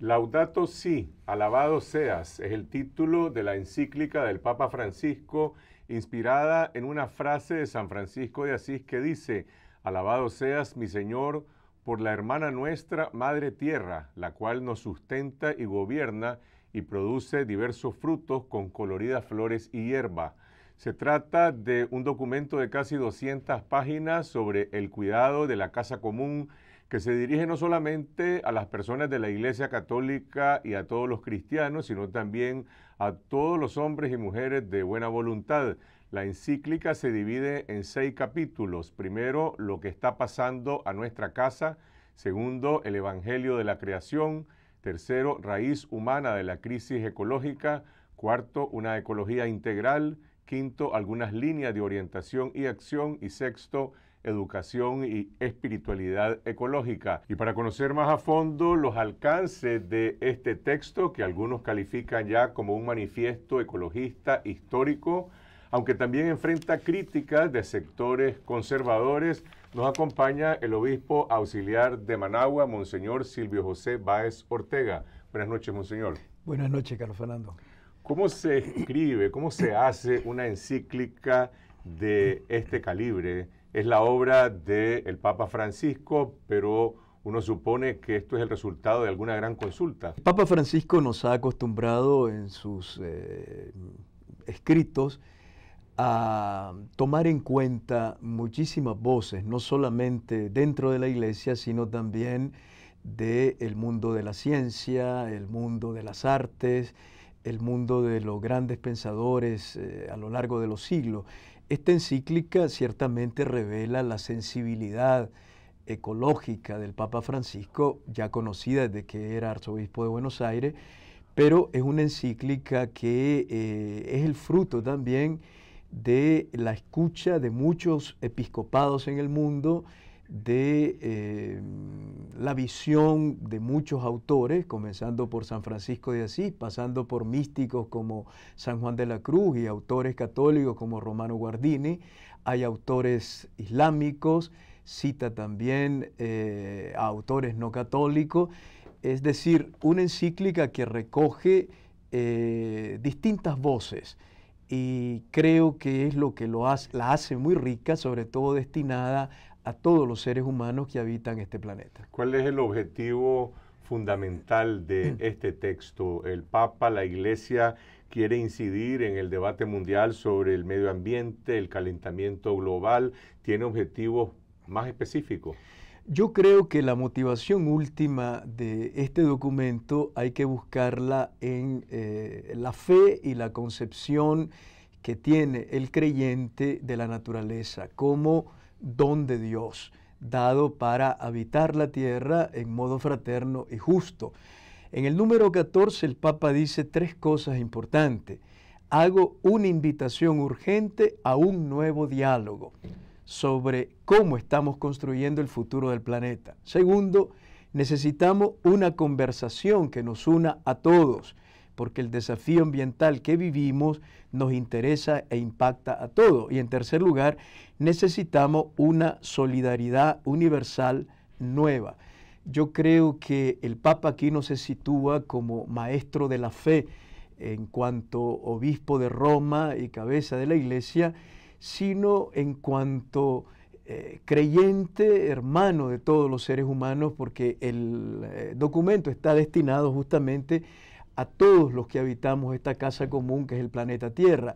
Laudato Si, alabado seas, es el título de la encíclica del Papa Francisco, inspirada en una frase de San Francisco de Asís que dice, alabado seas mi Señor por la hermana nuestra, Madre Tierra, la cual nos sustenta y gobierna y produce diversos frutos con coloridas flores y hierba. Se trata de un documento de casi 200 páginas sobre el cuidado de la casa común que se dirige no solamente a las personas de la Iglesia Católica y a todos los cristianos, sino también a todos los hombres y mujeres de buena voluntad. La encíclica se divide en seis capítulos. Primero, lo que está pasando a nuestra casa. Segundo, el Evangelio de la Creación. Tercero, raíz humana de la crisis ecológica. Cuarto, una ecología integral quinto, algunas líneas de orientación y acción y sexto, educación y espiritualidad ecológica. Y para conocer más a fondo los alcances de este texto, que algunos califican ya como un manifiesto ecologista histórico, aunque también enfrenta críticas de sectores conservadores, nos acompaña el obispo auxiliar de Managua, Monseñor Silvio José Báez Ortega. Buenas noches, Monseñor. Buenas noches, Carlos Fernando. ¿Cómo se escribe, cómo se hace una encíclica de este calibre? Es la obra del Papa Francisco, pero uno supone que esto es el resultado de alguna gran consulta. Papa Francisco nos ha acostumbrado en sus eh, escritos a tomar en cuenta muchísimas voces, no solamente dentro de la iglesia, sino también del el mundo de la ciencia, el mundo de las artes, el mundo de los grandes pensadores eh, a lo largo de los siglos. Esta encíclica ciertamente revela la sensibilidad ecológica del Papa Francisco, ya conocida desde que era arzobispo de Buenos Aires, pero es una encíclica que eh, es el fruto también de la escucha de muchos episcopados en el mundo de em, la visión de muchos autores, comenzando por San Francisco de Asís, pasando por místicos como San Juan de la Cruz y autores católicos como Romano Guardini, hay autores islámicos, cita también eh, a autores no católicos, es decir, una encíclica que recoge eh, distintas voces y creo que es lo que la hace muy rica, sobre todo destinada a todos los seres humanos que habitan este planeta. ¿Cuál es el objetivo fundamental de mm. este texto? El Papa, la Iglesia quiere incidir en el debate mundial sobre el medio ambiente, el calentamiento global, tiene objetivos más específicos. Yo creo que la motivación última de este documento hay que buscarla en eh, la fe y la concepción que tiene el creyente de la naturaleza como don de Dios, dado para habitar la tierra en modo fraterno y justo. En el número 14 el Papa dice tres cosas importantes. Hago una invitación urgente a un nuevo diálogo sobre cómo estamos construyendo el futuro del planeta. Segundo, necesitamos una conversación que nos una a todos porque el desafío ambiental que vivimos nos interesa e impacta a todo Y en tercer lugar, necesitamos una solidaridad universal nueva. Yo creo que el Papa aquí no se sitúa como maestro de la fe en cuanto obispo de Roma y cabeza de la iglesia, sino en cuanto eh, creyente, hermano de todos los seres humanos, porque el eh, documento está destinado justamente a a todos los que habitamos esta casa común que es el planeta Tierra.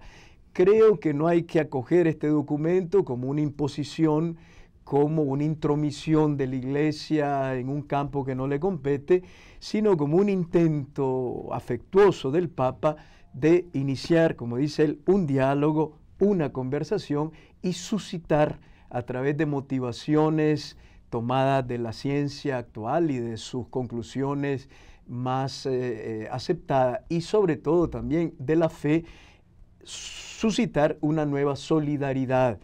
Creo que no hay que acoger este documento como una imposición, como una intromisión de la Iglesia en un campo que no le compete, sino como un intento afectuoso del Papa de iniciar, como dice él, un diálogo, una conversación y suscitar a través de motivaciones tomadas de la ciencia actual y de sus conclusiones más eh, eh, aceptada y sobre todo también de la fe suscitar una nueva solidaridad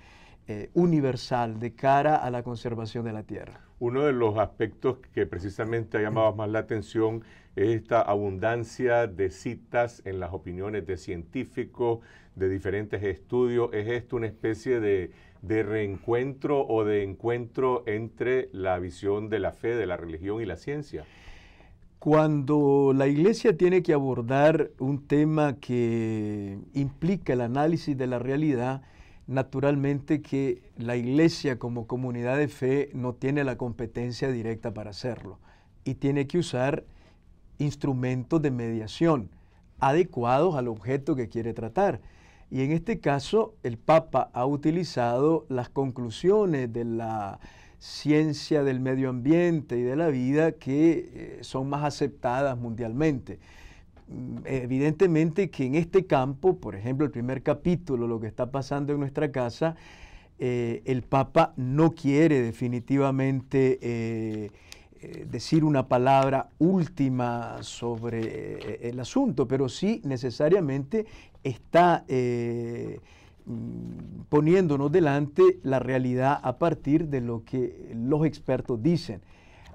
eh, universal de cara a la conservación de la tierra. Uno de los aspectos que precisamente ha llamado más la atención es esta abundancia de citas en las opiniones de científicos, de diferentes estudios. ¿Es esto una especie de reencuentro o de encuentro entre la visión de la fe, de la religión y la ciencia? Cuando la iglesia tiene que abordar un tema que implica el análisis de la realidad, naturalmente que la iglesia como comunidad de fe no tiene la competencia directa para hacerlo y tiene que usar instrumentos de mediación adecuados al objeto que quiere tratar. Y en este caso, el Papa ha utilizado las conclusiones de la ciencia del medio ambiente y de la vida que eh, son más aceptadas mundialmente. Mm, evidentemente que en este campo, por ejemplo, el primer capítulo, lo que está pasando en nuestra casa, eh, el Papa no quiere definitivamente eh, decir una palabra última sobre el asunto, pero sí necesariamente está... Mm, poniéndonos delante la realidad a partir de lo que los expertos dicen.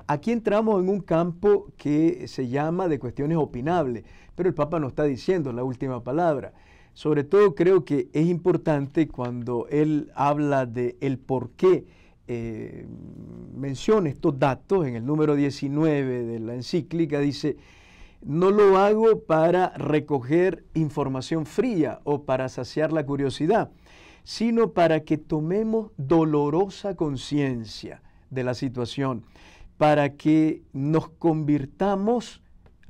Aquí entramos en un campo que se llama de cuestiones opinables, pero el Papa no está diciendo la última palabra. Sobre todo creo que es importante cuando él habla de el por qué eh, menciona estos datos en el número 19 de la encíclica, dice, no lo hago para recoger información fría o para saciar la curiosidad, sino para que tomemos dolorosa conciencia de la situación, para que nos convirtamos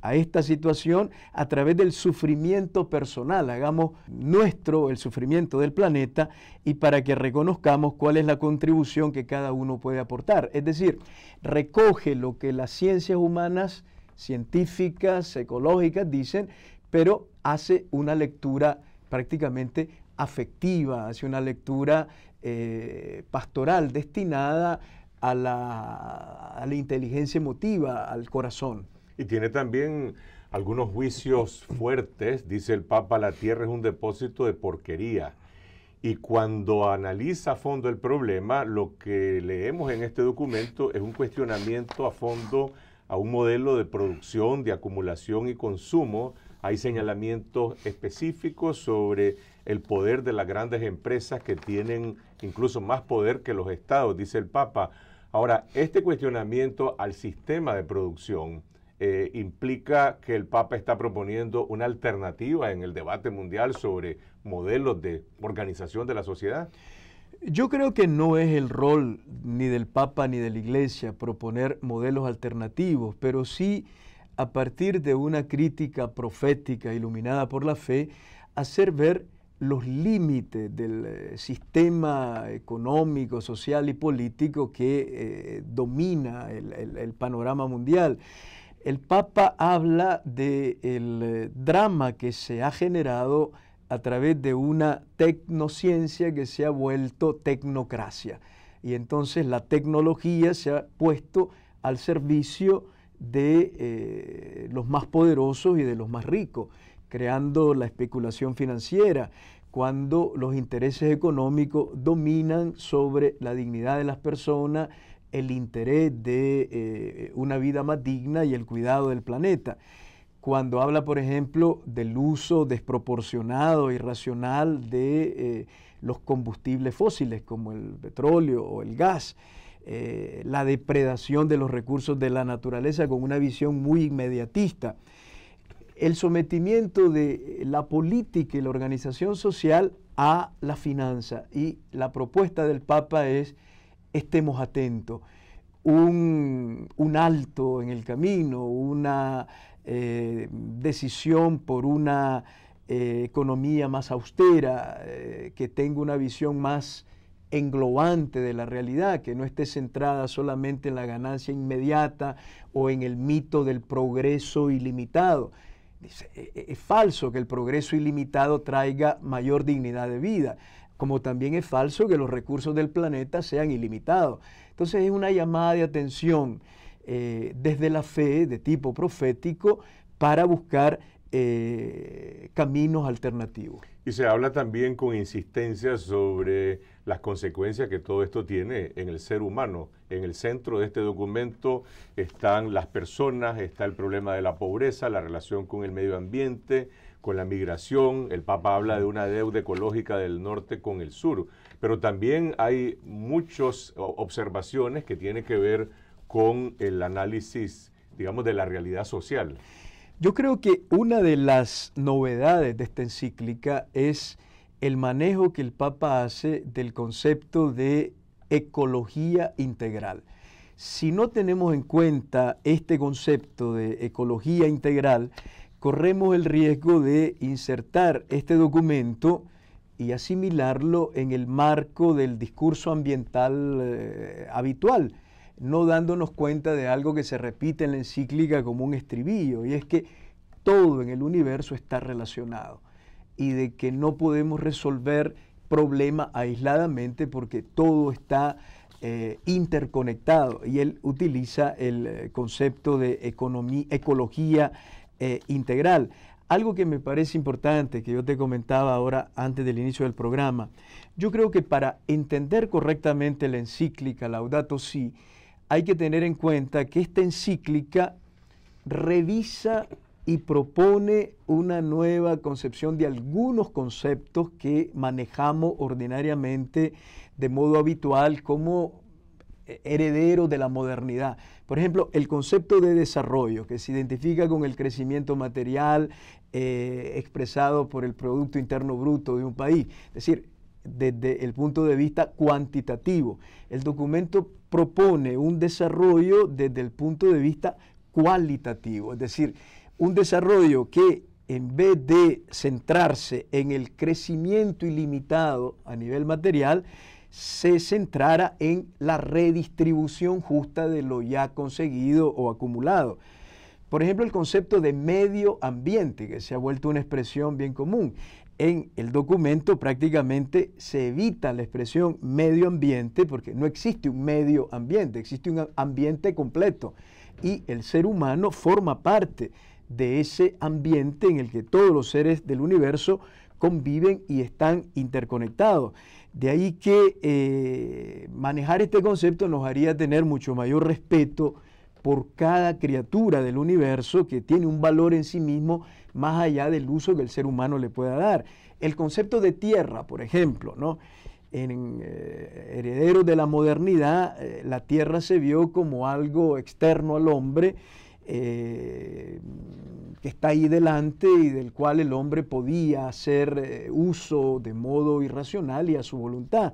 a esta situación a través del sufrimiento personal. Hagamos nuestro el sufrimiento del planeta y para que reconozcamos cuál es la contribución que cada uno puede aportar. Es decir, recoge lo que las ciencias humanas científicas, ecológicas, dicen, pero hace una lectura prácticamente afectiva, hace una lectura eh, pastoral destinada a la, a la inteligencia emotiva, al corazón. Y tiene también algunos juicios fuertes, dice el Papa, la tierra es un depósito de porquería. Y cuando analiza a fondo el problema, lo que leemos en este documento es un cuestionamiento a fondo a un modelo de producción, de acumulación y consumo. Hay señalamientos específicos sobre el poder de las grandes empresas que tienen incluso más poder que los estados, dice el Papa. Ahora, este cuestionamiento al sistema de producción eh, implica que el Papa está proponiendo una alternativa en el debate mundial sobre modelos de organización de la sociedad. Yo creo que no es el rol ni del Papa ni de la Iglesia proponer modelos alternativos, pero sí a partir de una crítica profética iluminada por la fe, hacer ver los límites del eh, sistema económico, social y político que eh, domina el, panorama mundial. El Papa habla del eh, drama que se ha generado a través de una tecnociencia que se ha vuelto tecnocracia. Y entonces la tecnología se ha puesto al servicio de eh, los más poderosos y de los más ricos, creando la especulación financiera, cuando los intereses económicos dominan sobre la dignidad de las personas, el interés de eh, una vida más digna y el cuidado del planeta cuando habla, por ejemplo, del uso desproporcionado, irracional de eh, los combustibles fósiles como el petróleo o el gas, eh, la depredación de los recursos de la naturaleza con una visión muy inmediatista, el sometimiento de la política y la organización social a la finanza. Y la propuesta del Papa es, estemos atentos un, alto en el camino, una eh, decisión por una eh, economía más austera, eh, que tenga una visión más englobante de la realidad, que no esté centrada solamente en la ganancia inmediata o en el mito del progreso ilimitado. E-, e-, es, falso que el progreso ilimitado traiga mayor dignidad de vida, como también es falso que los recursos del planeta sean ilimitados. Entonces es una llamada de atención eh, desde la fe de tipo profético para buscar eh, caminos alternativos. Y se habla también con insistencia sobre las consecuencias que todo esto tiene en el ser humano. En el centro de este documento están las personas, está el problema de la pobreza, la relación con el medio ambiente, con la migración. El Papa habla de una deuda ecológica del norte con el sur. Pero también hay muchas observaciones que tienen que ver con el análisis, digamos, de la realidad social. Yo creo que una de las novedades de esta encíclica es el manejo que el Papa hace del concepto de ecología integral. Si no tenemos en cuenta este concepto de ecología integral, corremos el riesgo de insertar este documento y asimilarlo en el marco del discurso ambiental eh, habitual no dándonos cuenta de algo que se repite en la encíclica como un estribillo, y es que todo en el universo está relacionado y de que no podemos resolver problemas aisladamente porque todo está eh, interconectado. Y él utiliza el eh, concepto de ecología eh, integral. Algo que me parece importante, que yo te comentaba ahora antes del inicio del programa, yo creo que para entender correctamente la encíclica Laudato Si, hay que tener en cuenta que esta encíclica revisa y propone una nueva concepción de algunos conceptos que manejamos ordinariamente de modo habitual como herederos de la modernidad. Por ejemplo, el concepto de desarrollo que se identifica con el crecimiento material eh, expresado por el Producto Interno Bruto de un país. Es decir, desde el punto de vista cuantitativo. El documento propone un desarrollo desde el punto de vista cualitativo, es decir, un desarrollo que en vez de centrarse en el crecimiento ilimitado a nivel material, se centrara en la redistribución justa de lo ya conseguido o acumulado. Por ejemplo, el concepto de medio ambiente, que se ha vuelto una expresión bien común en el documento prácticamente se evita la expresión medio ambiente porque no existe un medio ambiente, existe un ambiente completo y el ser humano forma parte de ese ambiente en el que todos los seres del universo conviven y están interconectados. De ahí que eh, manejar este concepto nos haría tener mucho mayor respeto por cada criatura del universo que tiene un valor en sí mismo más allá del uso que el ser humano le pueda dar. El concepto de tierra, por ejemplo, ¿no? en eh, Heredero de la Modernidad, eh, la tierra se vio como algo externo al hombre, eh, que está ahí delante y del cual el hombre podía hacer uso de modo irracional y a su voluntad.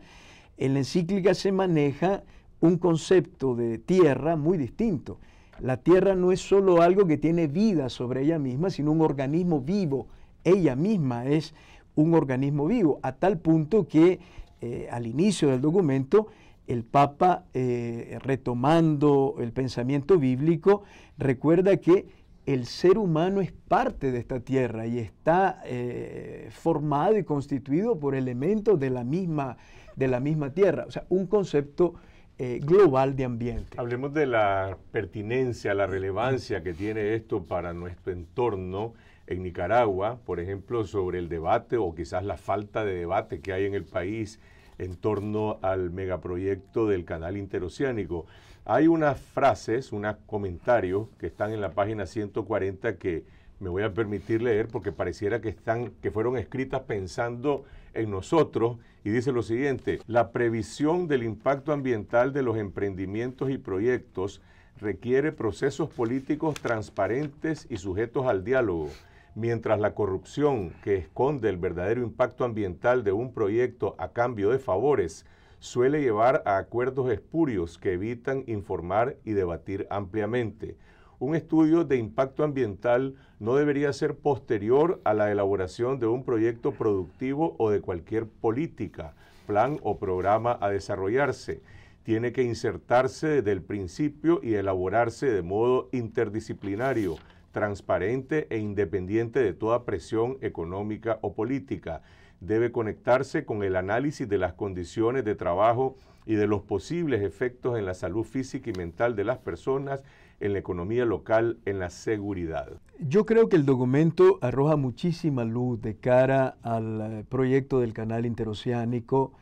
En la encíclica se maneja un concepto de tierra muy distinto. La tierra no es solo algo que tiene vida sobre ella misma, sino un organismo vivo. Ella misma es un organismo vivo, a tal punto que eh, al inicio del documento el Papa, eh, retomando el pensamiento bíblico, recuerda que el ser humano es parte de esta tierra y está eh, formado y constituido por elementos de la misma, de la misma tierra. O sea, un concepto eh, global de ambiente. Hablemos de la pertinencia, la relevancia que tiene esto para nuestro entorno en Nicaragua, por ejemplo, sobre el debate o quizás la falta de debate que hay en el país en torno al megaproyecto del canal interoceánico. Hay unas frases, unos comentarios que están en la página 140 que me voy a permitir leer porque pareciera que, están, que fueron escritas pensando en nosotros y dice lo siguiente, la previsión del impacto ambiental de los emprendimientos y proyectos requiere procesos políticos transparentes y sujetos al diálogo, mientras la corrupción que esconde el verdadero impacto ambiental de un proyecto a cambio de favores suele llevar a acuerdos espurios que evitan informar y debatir ampliamente un estudio de impacto ambiental no debería ser posterior a la elaboración de un proyecto productivo o de cualquier política, plan o programa a desarrollarse. Tiene que insertarse desde el principio y elaborarse de modo interdisciplinario, transparente e independiente de toda presión económica o política. Debe conectarse con el análisis de las condiciones de trabajo y de los posibles efectos en la salud física y mental de las personas en la economía local, en la seguridad. Yo creo que el documento arroja muchísima luz de cara al eh, proyecto del canal interoceánico,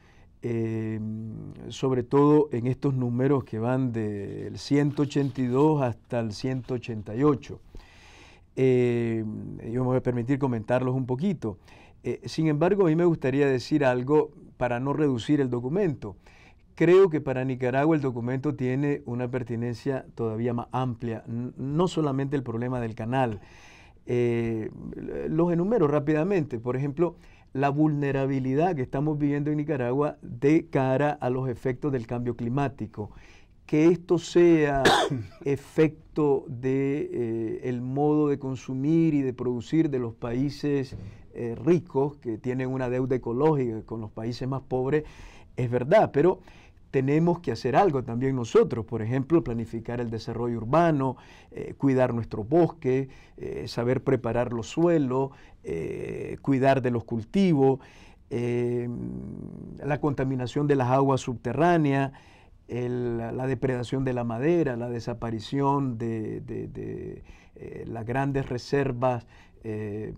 eh, sobre todo en estos números que van del 182 hasta el 188. yo me voy a permitir comentarlos un poquito. Eh, sin embargo, a mí me gustaría decir algo para no reducir el documento. Creo que para Nicaragua el documento tiene una pertinencia todavía más amplia, no solamente el problema del canal. Eh, los enumero rápidamente. Por ejemplo, la vulnerabilidad que estamos viviendo en Nicaragua de cara a los efectos del cambio climático. Que esto sea efecto del de, eh, modo de consumir y de producir de los países eh, ricos, que tienen una deuda ecológica con los países más pobres, es verdad, pero tenemos que hacer algo también nosotros, por ejemplo, planificar el desarrollo urbano, eh, cuidar nuestro bosque, eh, saber preparar los suelos, eh, cuidar de los cultivos, la contaminación de las aguas subterráneas, la depredación de la madera, la desaparición de las grandes reservas eh,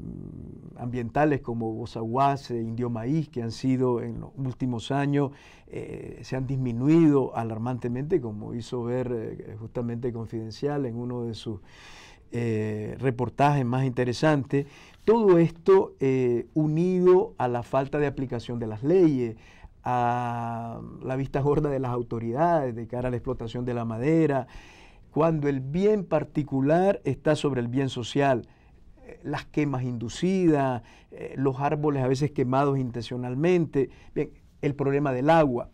ambientales como e Indio Maíz, que han sido en los últimos años, eh, se han disminuido alarmantemente, como hizo ver eh, justamente Confidencial en uno de sus reportajes más interesantes. Todo esto unido a la falta de aplicación de las leyes, a la vista gorda de las autoridades de cara a la explotación de la madera, cuando el bien particular está sobre el bien social las quemas inducidas, eh, los árboles a veces quemados intencionalmente, el problema del agua.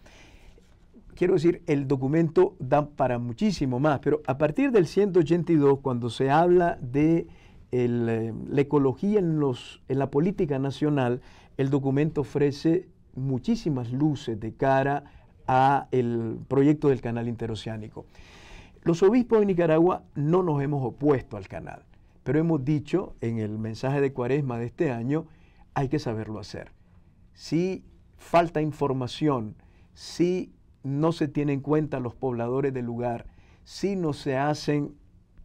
Quiero decir, el documento da para muchísimo más, pero a partir del 182, cuando se habla de eh, la ecología en, los, en la política nacional, el documento ofrece muchísimas luces de cara a el proyecto del canal interoceánico. Los obispos de Nicaragua no nos hemos opuesto al canal. Pero hemos dicho en el mensaje de cuaresma de este año, hay que saberlo hacer. Si falta información, si no se tienen en cuenta los pobladores del lugar, si no se hacen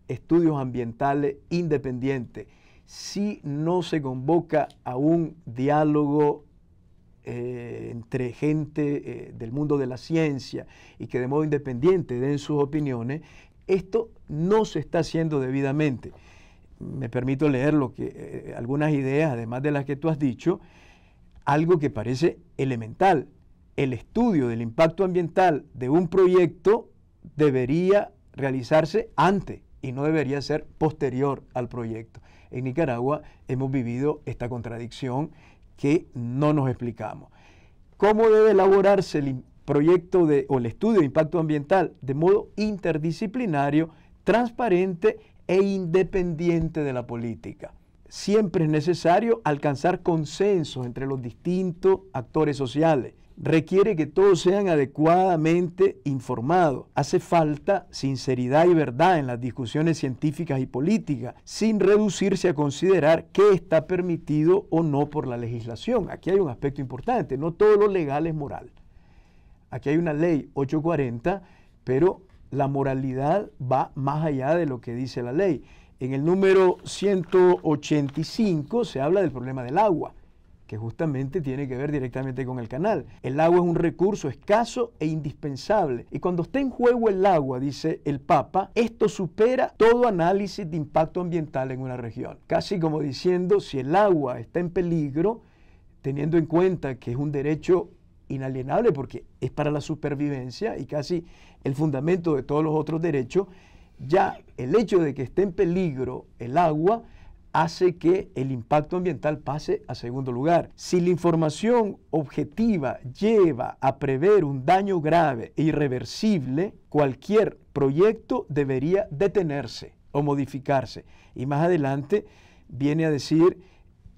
estudios ambientales independientes, si no se convoca a un diálogo eh, entre gente eh, del mundo de la ciencia y que de modo independiente den sus opiniones, esto no se está haciendo debidamente me permito leer lo que, eh, algunas ideas, además de las que tú has dicho, algo que parece elemental. El estudio del impacto ambiental de un proyecto debería realizarse antes y no debería ser posterior al proyecto. En Nicaragua hemos vivido esta contradicción que no nos explicamos. ¿Cómo debe elaborarse el proyecto de, o el estudio de impacto ambiental de modo interdisciplinario, transparente e independiente de la política. Siempre es necesario alcanzar consensos entre los distintos actores sociales. Requiere que todos sean adecuadamente informados. Hace falta sinceridad y verdad en las discusiones científicas y políticas, sin reducirse a considerar qué está permitido o no por la legislación. Aquí hay un aspecto importante, no todo lo legal es moral. Aquí hay una ley 840, pero la moralidad va más allá de lo que dice la ley. En el número 185 se habla del problema del agua, que justamente tiene que ver directamente con el canal. El agua es un recurso escaso e indispensable. Y cuando está en juego el agua, dice el Papa, esto supera todo análisis de impacto ambiental en una región. Casi como diciendo, si el agua está en peligro, teniendo en cuenta que es un derecho inalienable porque es para la supervivencia y casi el fundamento de todos los otros derechos, ya el hecho de que esté en peligro el agua hace que el impacto ambiental pase a segundo lugar. Si la información objetiva lleva a prever un daño grave e irreversible, cualquier proyecto debería detenerse o modificarse. Y más adelante viene a decir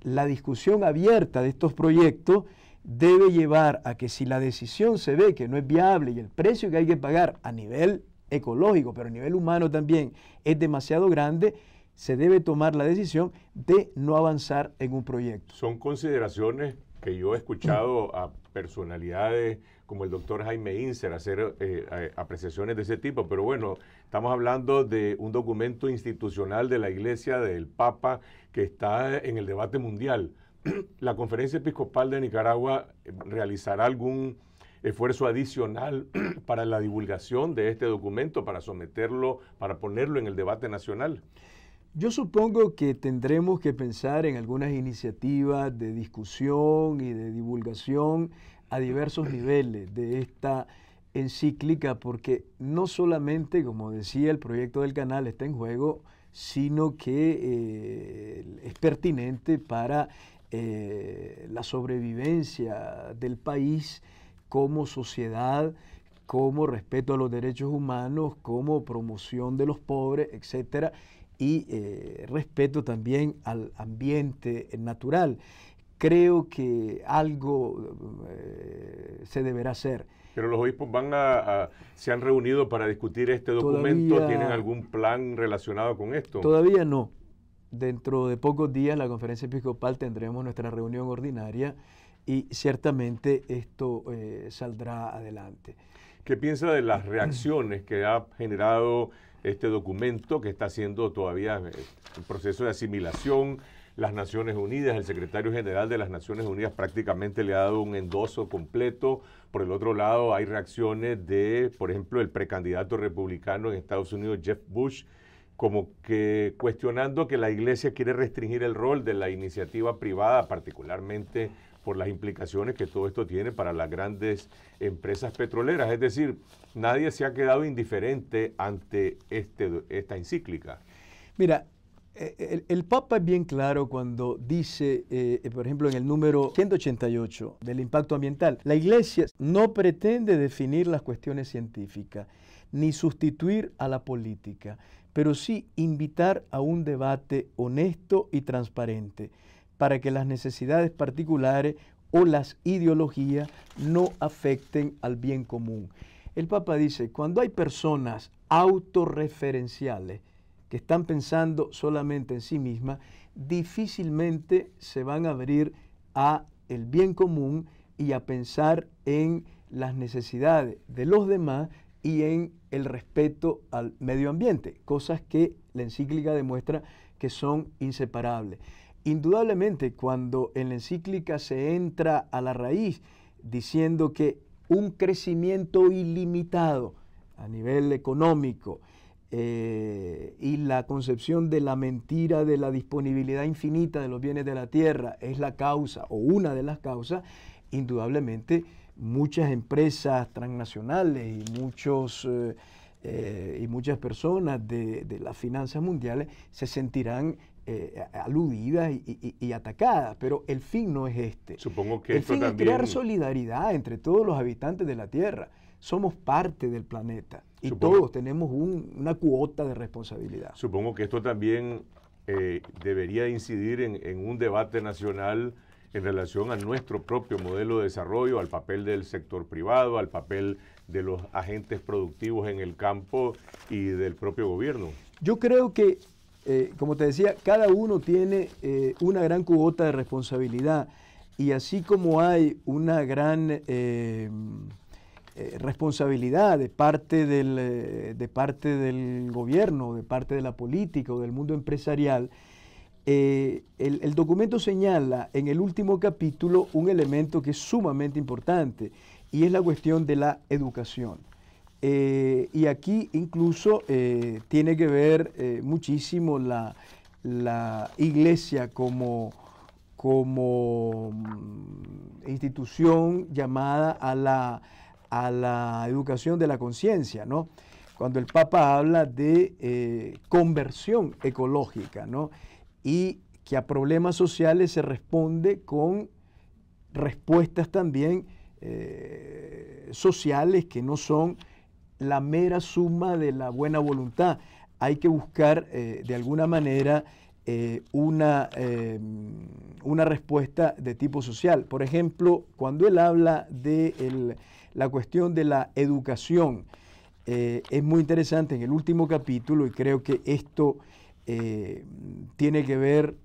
la discusión abierta de estos proyectos debe llevar a que si la decisión se ve que no es viable y el precio que hay que pagar a nivel ecológico, pero a nivel humano también, es demasiado grande, se debe tomar la decisión de no avanzar en un proyecto. Son consideraciones que yo he escuchado a personalidades como el doctor Jaime Inser hacer eh, apreciaciones de ese tipo, pero bueno, estamos hablando de un documento institucional de la Iglesia del Papa que está en el debate mundial. la Conferencia Episcopal de Nicaragua eh, realizará algún esfuerzo adicional para la divulgación de este documento, para someterlo, para ponerlo en el debate nacional? Yo supongo que tendremos que pensar en algunas iniciativas de discusión y de divulgación a diversos niveles de esta encíclica, porque no solamente, como decía, el proyecto del canal está en juego, sino que eh, es pertinente para eh, la sobrevivencia del país como sociedad, como respeto a los derechos humanos, como promoción de los pobres, etcétera, y eh, respeto también al ambiente natural. Creo que algo eh, se deberá hacer. Pero los obispos van a, se han reunido para discutir este documento. ¿Tienen algún plan relacionado con esto? Todavía no. Dentro de pocos días la conferencia episcopal tendremos nuestra reunión ordinaria y ciertamente esto eh, saldrá adelante. ¿Qué piensa de las reacciones que ha generado este documento que está siendo todavía eh, un proceso de asimilación? Las Naciones Unidas, el secretario general de las Naciones Unidas prácticamente le ha dado un endoso completo. Por el otro lado, hay reacciones de, por ejemplo, el precandidato republicano en Estados Unidos, Jeff Bush, como que cuestionando que la iglesia quiere restringir el rol de la iniciativa privada, particularmente por las implicaciones que todo esto tiene para las grandes empresas petroleras. Es decir, nadie se ha quedado indiferente ante este, esta encíclica. Mira, eh, el, Papa es bien claro cuando dice, eh, por ejemplo, en el número 188 del impacto ambiental, la Iglesia no pretende definir las cuestiones científicas ni sustituir a la política, pero sí invitar a un debate honesto y transparente para que las necesidades particulares o las ideologías no afecten al bien común. El Papa dice, cuando hay personas autorreferenciales que están pensando solamente en sí mismas, difícilmente se van a abrir a el bien común y a pensar en las necesidades de los demás y en el respeto al medio ambiente, cosas que la encíclica demuestra que son inseparables. Indudablemente, cuando en la encíclica se entra a la raíz diciendo que un crecimiento ilimitado a nivel económico eh, y la concepción de la mentira de la disponibilidad infinita de los bienes de la tierra es la causa o una de las causas, indudablemente muchas empresas transnacionales y, muchos, eh, eh, y muchas personas de, las finanzas mundiales se sentirán eh, aludidas y, atacadas, pero el fin no es este. Supongo que el fin es crear solidaridad entre todos los habitantes de la Tierra. Somos parte del planeta y todos tenemos una cuota de responsabilidad. Supongo que esto también debería incidir en, en un debate nacional en relación a nuestro propio modelo de desarrollo, al papel del sector privado, al papel de los agentes productivos en el campo y del propio gobierno? Yo creo que, eh, como te decía, cada uno tiene eh, una gran cubota de responsabilidad y así como hay una gran... Eh, responsabilidad de parte, del, de parte del gobierno, de parte de la política o del mundo empresarial, eh, el, documento señala en el último capítulo un elemento que es sumamente importante y es la cuestión de la educación. Eh, y aquí incluso eh, tiene que ver muchísimo la, iglesia como, como mm, institución llamada a la, a la educación de la conciencia, ¿no? Cuando el Papa habla de conversión ecológica, ¿no? y que a problemas sociales se responde con respuestas también eh, sociales que no son la mera suma de la buena voluntad. Hay que buscar eh, de alguna manera eh, una, una, respuesta de tipo social. Por ejemplo, cuando él habla de la cuestión de la educación, es muy interesante en el último capítulo y creo que esto eh, tiene que ver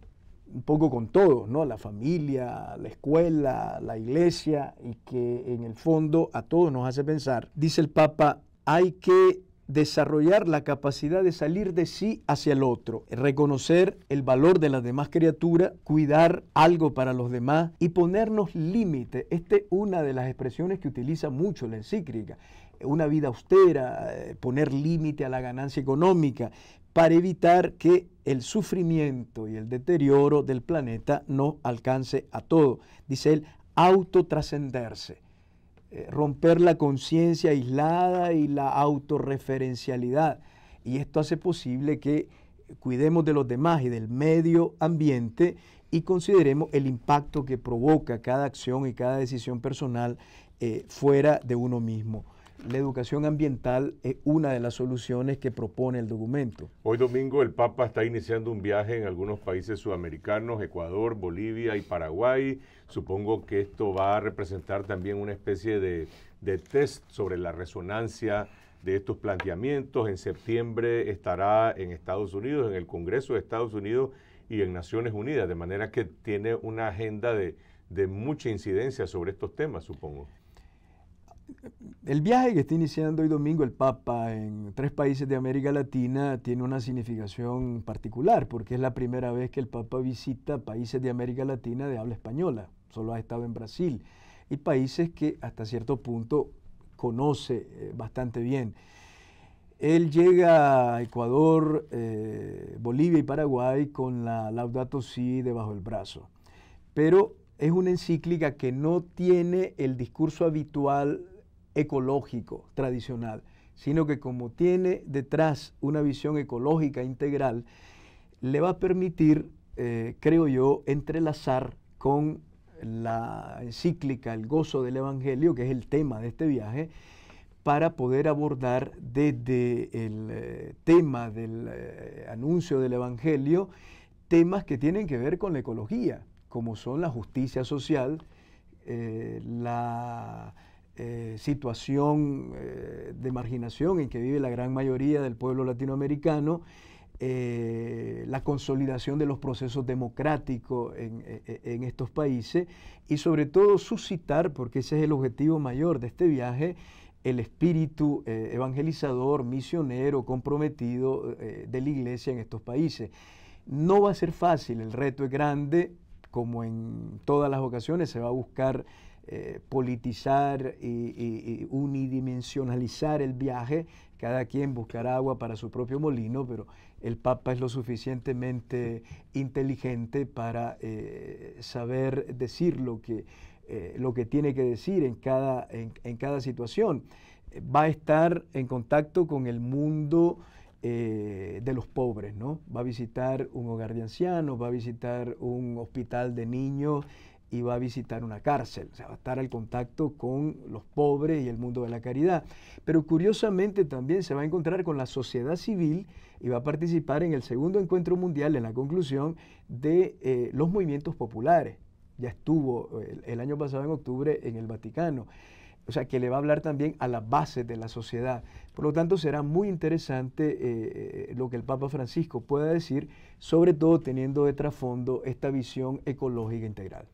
un poco con todo, ¿no? La familia, la escuela, la iglesia, y que en el fondo a todos nos hace pensar. Dice el Papa, hay que desarrollar la capacidad de salir de sí hacia el otro, reconocer el valor de las demás criaturas, cuidar algo para los demás y ponernos límite. Esta es una de las expresiones que utiliza mucho la encíclica. Una vida austera, eh, poner límite a la ganancia económica, para evitar que el sufrimiento y el deterioro del planeta no alcance a todo. Dice él, autotrascenderse, eh, romper la conciencia aislada y la autorreferencialidad. Y esto hace posible que cuidemos de los demás y del medio ambiente y consideremos el impacto que provoca cada acción y cada decisión personal eh, fuera de uno mismo la educación ambiental es una de las soluciones que propone el documento. Hoy domingo el Papa está iniciando un viaje en algunos países sudamericanos, Ecuador, Bolivia y Paraguay. Supongo que esto va a representar también una especie de, test sobre la resonancia de estos planteamientos. En septiembre estará en Estados Unidos, en el Congreso de Estados Unidos y en Naciones Unidas, de manera que tiene una agenda de, de mucha incidencia sobre estos temas, supongo el viaje que está iniciando hoy domingo el Papa en tres países de América Latina tiene una significación particular, porque es la primera vez que el Papa visita países de América Latina de habla española. Solo ha estado en Brasil y países que hasta cierto punto conoce eh, bastante bien. Él llega a Ecuador, eh, Bolivia y Paraguay con la Laudato Si debajo del brazo. Pero es una encíclica que no tiene el discurso habitual ecológico tradicional, sino que como tiene detrás una visión ecológica integral, le va a permitir, eh, creo yo, entrelazar con la encíclica El gozo del Evangelio, que es el tema de este viaje, para poder abordar desde el eh, tema del eh, anuncio del Evangelio temas que tienen que ver con la ecología, como son la justicia social, la eh, situación eh, de marginación en que vive la gran mayoría del pueblo latinoamericano, eh, la consolidación de los procesos democráticos en, estos países y sobre todo suscitar, porque ese es el objetivo mayor de este viaje, el espíritu evangelizador, misionero, comprometido de la iglesia en estos países. No va a ser fácil, el reto es grande, como en todas las ocasiones se va a buscar eh, politizar y, unidimensionalizar el viaje. Cada quien buscará agua para su propio molino, pero el Papa es lo suficientemente inteligente para eh, saber decir lo que, eh, lo que tiene que decir en cada, en, cada situación. Va a estar en contacto con el mundo de los pobres, ¿no? Va a visitar un hogar de ancianos, va a visitar un hospital de niños y va a visitar una cárcel, o sea, va a estar al contacto con los pobres y el mundo de la caridad. Pero curiosamente también se va a encontrar con la sociedad civil y va a participar en el segundo encuentro mundial, en la conclusión, de eh, los movimientos populares. Ya estuvo eh, el, año pasado en octubre en el Vaticano. O sea, que le va a hablar también a las bases de la sociedad. Por lo tanto, será muy interesante eh, lo que el Papa Francisco pueda decir, sobre todo teniendo de trasfondo esta visión ecológica integral.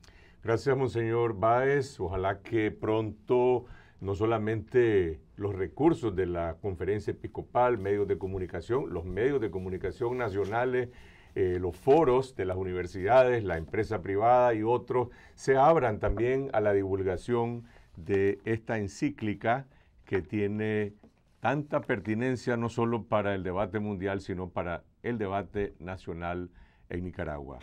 Gracias, Monseñor Báez. Ojalá que pronto no solamente los recursos de la conferencia episcopal, medios de comunicación, los medios de comunicación nacionales, eh, los foros de las universidades, la empresa privada y otros, se abran también a la divulgación de esta encíclica que tiene tanta pertinencia no solo para el debate mundial, sino para el debate nacional en Nicaragua.